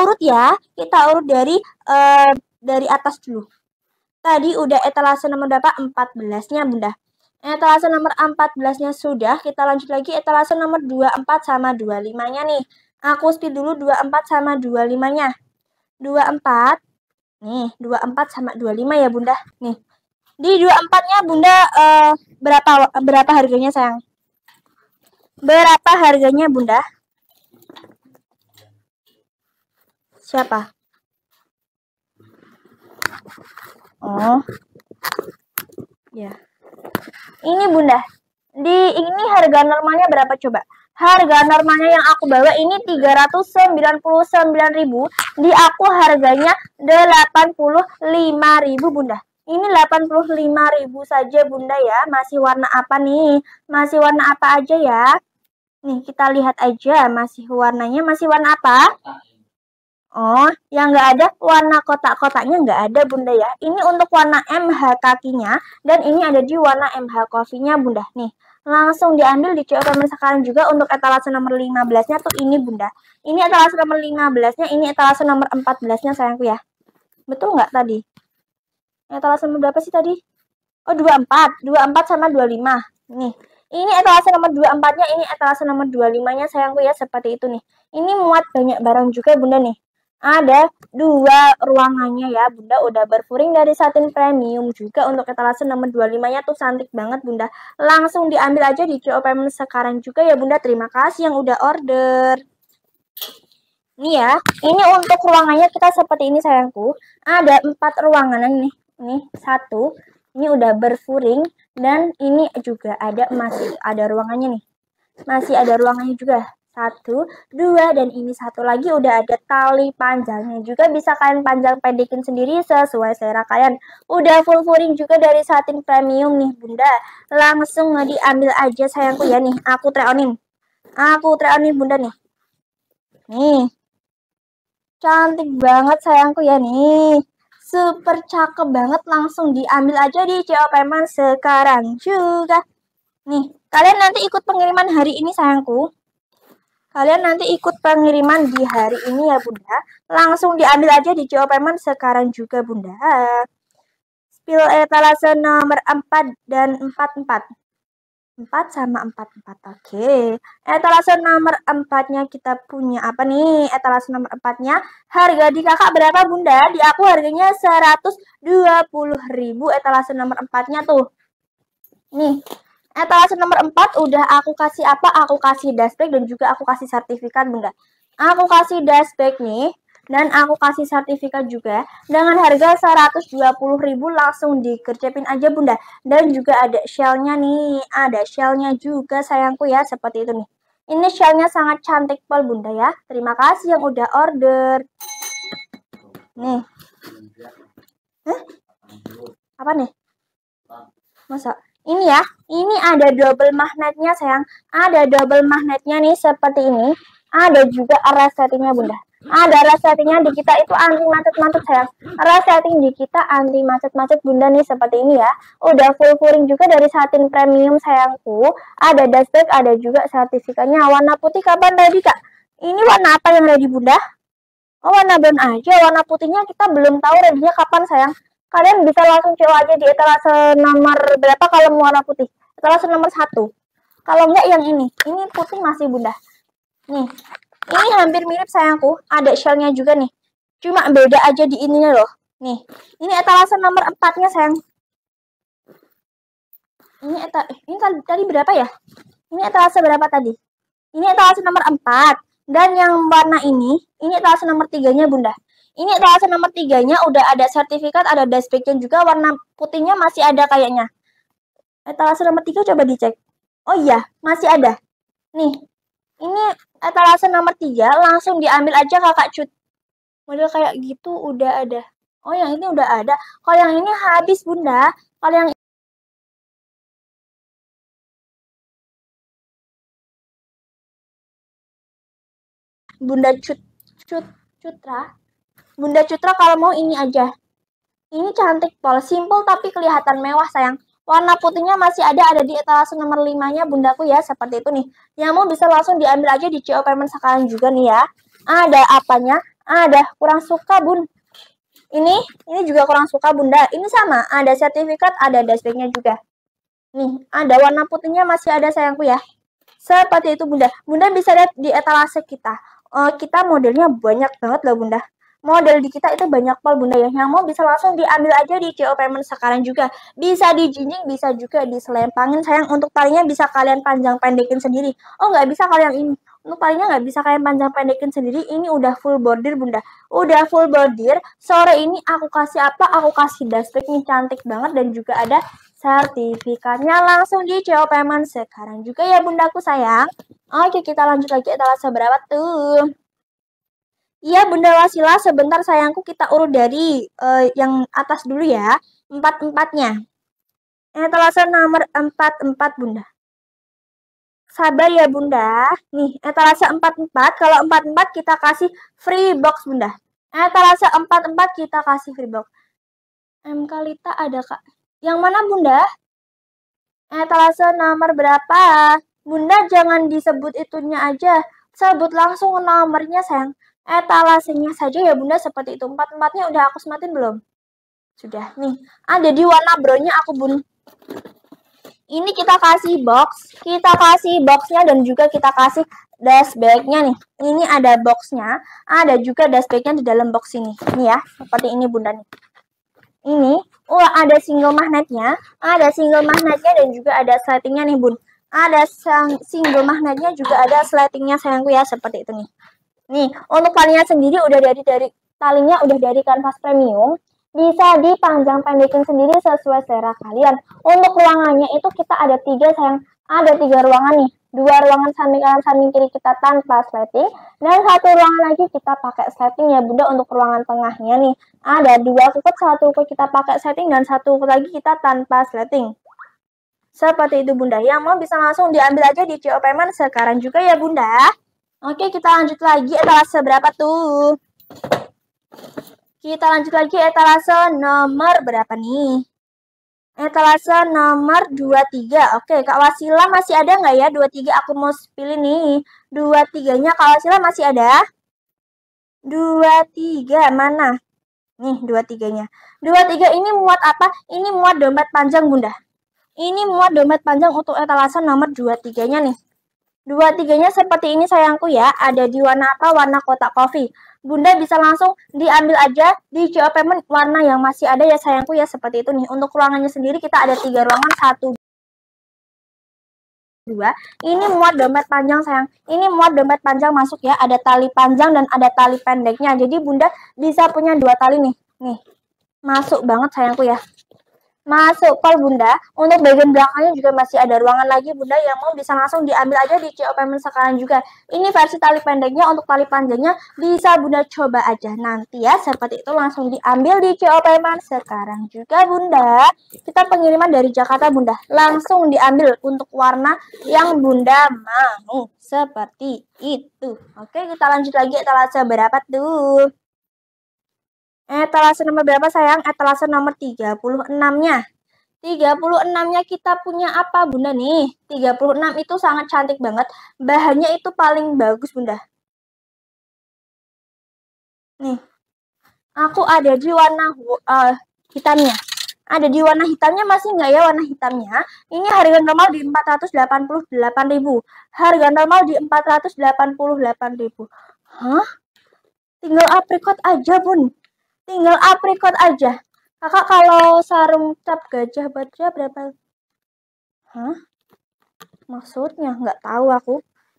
urut ya. Kita urut dari uh, dari atas dulu. Tadi udah etalase nomor berapa? 14-nya, Bunda. Etalase nomor 14-nya sudah. Kita lanjut lagi etalase nomor 24 sama 25-nya nih. Aku speed dulu 24 sama 25-nya. 24. Nih, 24 sama 25 ya, Bunda. Nih. Di 24-nya Bunda uh, berapa berapa harganya, sayang? Berapa harganya, Bunda? Siapa? Oh. Ya. Ini Bunda. Di ini harga normalnya berapa coba? Harga normalnya yang aku bawa ini 399.000, di aku harganya delapan 85.000, Bunda. Ini delapan 85.000 saja, Bunda ya. Masih warna apa nih? Masih warna apa aja ya? Nih, kita lihat aja masih warnanya masih warna apa? Oh, yang nggak ada warna kotak-kotaknya nggak ada bunda ya. Ini untuk warna MH kakinya dan ini ada di warna MH coffee-nya bunda. Nih, langsung diambil dicoba sekarang juga untuk etalase nomor 15-nya tuh ini bunda. Ini etalase nomor 15-nya, ini etalase nomor 14-nya sayangku ya. Betul nggak tadi? Etalase nomor berapa sih tadi? Oh, 24. 24 sama 25. Nih, ini etalase nomor 24-nya, ini etalase nomor 25-nya sayangku ya, seperti itu nih. Ini muat banyak barang juga bunda nih. Ada dua ruangannya ya. Bunda udah berfuring dari satin premium juga untuk etalase nomor 25-nya tuh cantik banget Bunda. Langsung diambil aja di CO payment sekarang juga ya Bunda. Terima kasih yang udah order. Nih ya, ini untuk ruangannya kita seperti ini sayangku. Ada empat ruangan nih. Nih, satu. Ini udah berfuring dan ini juga ada masih ada ruangannya nih. Masih ada ruangannya juga satu, dua, dan ini satu lagi udah ada tali panjangnya juga bisa kalian panjang pendekin sendiri sesuai selera kalian. Udah full furing juga dari satin premium nih bunda. Langsung diambil aja sayangku ya nih, aku treonin. Aku treonin bunda nih. Nih, cantik banget sayangku ya nih. Super cakep banget langsung diambil aja di COP sekarang juga. Nih, kalian nanti ikut pengiriman hari ini sayangku. Kalian nanti ikut pengiriman di hari ini ya Bunda. Langsung diambil aja di Jawa Payment sekarang juga Bunda. Spill etalase eh, nomor 4 dan 44. 4 sama 44, oke. Okay. Eh, etalase nomor 4-nya kita punya apa nih? Etalase eh, nomor 4-nya harga di kakak berapa bunda? Di aku harganya 120.000 etalase nomor 4-nya tuh. Nih, etalase nomor 4 udah aku kasih apa? Aku kasih dashback dan juga aku kasih sertifikat enggak. Aku kasih dashback nih dan aku kasih sertifikat juga dengan harga 120.000 langsung dikerjain aja Bunda. Dan juga ada shellnya nih, ada shellnya juga sayangku ya seperti itu nih. Ini shellnya sangat cantik pol Bunda ya. Terima kasih yang udah order. Nih. Hah? Apa nih? Masak? Ini ya, ini ada double magnetnya sayang. Ada double magnetnya nih seperti ini. Ada juga resletingnya bunda. Ada resletingnya di kita itu anti macet-macet sayang. Resleting di kita anti macet-macet bunda nih seperti ini ya. Udah full furing juga dari satin premium sayangku. Ada dashback, ada juga sertifikatnya. Warna putih kapan tadi kak? Ini warna apa yang ready bunda? Oh, warna brown aja, warna putihnya kita belum tahu rendinya kapan sayang kalian bisa langsung CO aja di etalase nomor berapa kalau warna putih etalase nomor satu kalau enggak yang ini ini putih masih bunda nih ini hampir mirip sayangku ada shellnya juga nih cuma beda aja di ininya loh nih ini etalase nomor empatnya sayang ini eta eh, ini tadi, tadi berapa ya? Ini etalase berapa tadi? Ini etalase nomor empat dan yang warna ini, ini etalase nomor tiganya Bunda. Ini etalase nomor tiganya udah ada sertifikat, ada dashbacknya juga, warna putihnya masih ada kayaknya. Etalase nomor tiga coba dicek. Oh iya, masih ada. Nih, ini etalase nomor tiga langsung diambil aja kakak cut. Model kayak gitu udah ada. Oh yang ini udah ada. Kalau yang ini habis bunda. Kalau yang Bunda Cut Cut Cutra Bunda Cutra kalau mau ini aja. Ini cantik, Pol. Simple tapi kelihatan mewah, sayang. Warna putihnya masih ada ada di etalase nomor 5-nya bundaku ya, seperti itu nih. Yang mau bisa langsung diambil aja di CO payment sekarang juga nih ya. Ada apanya? Ada kurang suka, Bun. Ini ini juga kurang suka, Bunda. Ini sama, ada sertifikat, ada dashbacknya juga. Nih, ada warna putihnya masih ada sayangku ya. Seperti itu, Bunda. Bunda bisa lihat di etalase kita. Uh, kita modelnya banyak banget loh, Bunda model di kita itu banyak pol bunda ya yang mau bisa langsung diambil aja di CO payment sekarang juga bisa dijinjing bisa juga diselempangin sayang untuk talinya bisa kalian panjang pendekin sendiri oh nggak bisa kalian ini untuk talinya nggak bisa kalian panjang pendekin sendiri ini udah full border bunda udah full bordir sore ini aku kasih apa aku kasih dustback nih cantik banget dan juga ada sertifikatnya langsung di CO payment sekarang juga ya bundaku sayang oke kita lanjut lagi etalase berapa tuh Iya Bunda Wasila, sebentar sayangku kita urut dari uh, yang atas dulu ya. Empat-empatnya. Etalase nomor empat-empat Bunda. Sabar ya Bunda. Nih, etalase empat-empat. Kalau empat-empat kita kasih free box Bunda. Etalase empat-empat kita kasih free box. M Kalita ada Kak. Yang mana Bunda? Etalase nomor berapa? Bunda jangan disebut itunya aja. Sebut langsung nomornya sayang etalasenya eh, saja ya Bunda seperti itu. Empat-empatnya udah aku sematin belum? Sudah. Nih, ada ah, di warna brownnya aku bun. Ini kita kasih box, kita kasih boxnya dan juga kita kasih dust bagnya nih. Ini ada boxnya, ada juga dust bagnya di dalam box ini. Nih ya, seperti ini Bunda nih. Ini oh, ada single magnetnya, ada single magnetnya dan juga ada slidingnya nih Bun. Ada single magnetnya juga ada slidingnya sayangku ya seperti itu nih. Nih, untuk talinya sendiri udah dari dari talinya udah dari kanvas premium, bisa dipanjang pendekin sendiri sesuai selera kalian. Untuk ruangannya itu kita ada tiga sayang, ada tiga ruangan nih. Dua ruangan samping kanan samping kiri kita tanpa slating dan satu ruangan lagi kita pakai slating ya bunda untuk ruangan tengahnya nih. Ada dua kukut, satu kukut kita pakai slating dan satu kukut lagi kita tanpa slating. Seperti itu bunda, yang mau bisa langsung diambil aja di CO Payment sekarang juga ya bunda. Oke, kita lanjut lagi etalase berapa tuh? Kita lanjut lagi etalase nomor berapa nih? Etalase nomor 23. Oke, Kak Wasila masih ada nggak ya? 23 aku mau pilih nih. 23-nya Kak Wasila masih ada? 23 mana? Nih, 23-nya. 23 ini muat apa? Ini muat dompet panjang, Bunda. Ini muat dompet panjang untuk etalase nomor 23-nya nih. Dua tiganya seperti ini sayangku ya, ada di warna apa? Warna kotak kopi Bunda bisa langsung diambil aja di COP warna yang masih ada ya sayangku ya, seperti itu nih. Untuk ruangannya sendiri kita ada tiga ruangan, satu dua. Ini muat dompet panjang sayang. Ini muat dompet panjang masuk ya. Ada tali panjang dan ada tali pendeknya. Jadi bunda bisa punya dua tali nih. Nih, masuk banget sayangku ya masuk call bunda untuk bagian belakangnya juga masih ada ruangan lagi bunda yang mau bisa langsung diambil aja di CO payment sekarang juga ini versi tali pendeknya untuk tali panjangnya bisa bunda coba aja nanti ya seperti itu langsung diambil di CO payment sekarang juga bunda kita pengiriman dari Jakarta bunda langsung diambil untuk warna yang bunda mau seperti itu oke kita lanjut lagi etalase berapa tuh Etalase nomor berapa sayang? Etalase nomor 36-nya. 36-nya kita punya apa bunda nih? 36 itu sangat cantik banget. Bahannya itu paling bagus bunda. Nih. Aku ada di warna uh, hitamnya. Ada di warna hitamnya masih nggak ya warna hitamnya? Ini harga normal di 488.000. Harga normal di 488.000. Hah? Tinggal aprikot aja, Bun. Tinggal aprikot aja. Kakak kalau sarung cap gajah baterainya berapa? Hah? Maksudnya nggak tahu aku.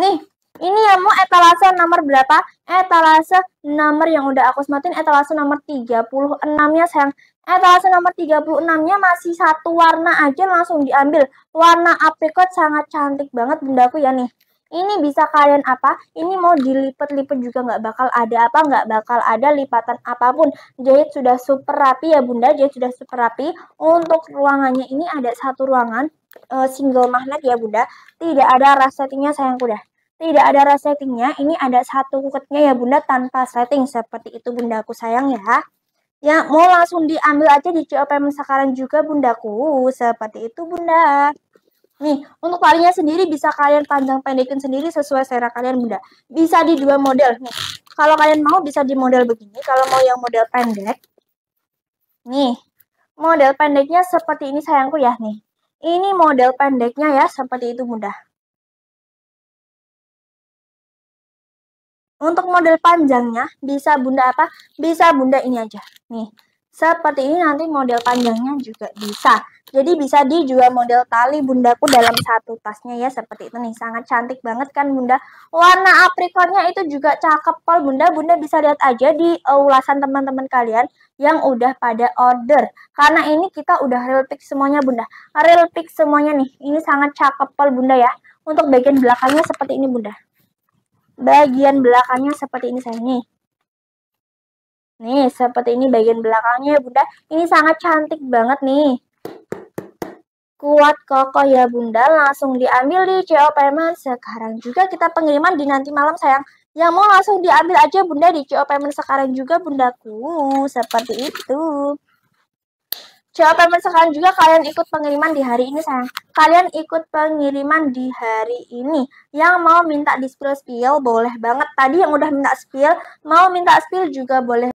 Nih, ini ya mau etalase nomor berapa? Etalase nomor yang udah aku sematin etalase nomor 36-nya sayang. Etalase nomor 36-nya masih satu warna aja langsung diambil. Warna aprikot sangat cantik banget bundaku ya nih. Ini bisa kalian apa? Ini mau dilipat-lipat juga nggak bakal ada apa, nggak bakal ada lipatan apapun. Jahit sudah super rapi ya bunda, jahit sudah super rapi. Untuk ruangannya ini ada satu ruangan uh, single magnet ya bunda. Tidak ada resetingnya sayang kuda tidak ada resetingnya Ini ada satu kuketnya ya bunda tanpa setting seperti itu bunda aku sayang ya. Ya mau langsung diambil aja di COPM sekarang juga bundaku seperti itu bunda. Nih, untuk larinya sendiri bisa kalian panjang pendekin sendiri sesuai selera kalian bunda. Bisa di dua model. Nih, kalau kalian mau bisa di model begini. Kalau mau yang model pendek, nih, model pendeknya seperti ini sayangku ya nih. Ini model pendeknya ya, seperti itu bunda. Untuk model panjangnya, bisa bunda apa? Bisa bunda ini aja. Nih, seperti ini nanti model panjangnya juga bisa. Jadi bisa dijual model tali bundaku dalam satu tasnya ya seperti itu nih. Sangat cantik banget kan bunda. Warna aprikornya itu juga cakep pol bunda. Bunda bisa lihat aja di eh, ulasan teman-teman kalian yang udah pada order. Karena ini kita udah real pick semuanya bunda. Real pick semuanya nih. Ini sangat cakep pol bunda ya. Untuk bagian belakangnya seperti ini bunda. Bagian belakangnya seperti ini saya nih. Nih, seperti ini bagian belakangnya ya bunda. Ini sangat cantik banget nih. Kuat kokoh ya bunda, langsung diambil di CO Payment. Sekarang juga kita pengiriman di nanti malam sayang. Yang mau langsung diambil aja bunda di CO Payment sekarang juga bundaku. Seperti itu. CO Payment sekarang juga kalian ikut pengiriman di hari ini sayang. Kalian ikut pengiriman di hari ini. Yang mau minta di spill-spill boleh banget. Tadi yang udah minta spill, mau minta spill juga boleh.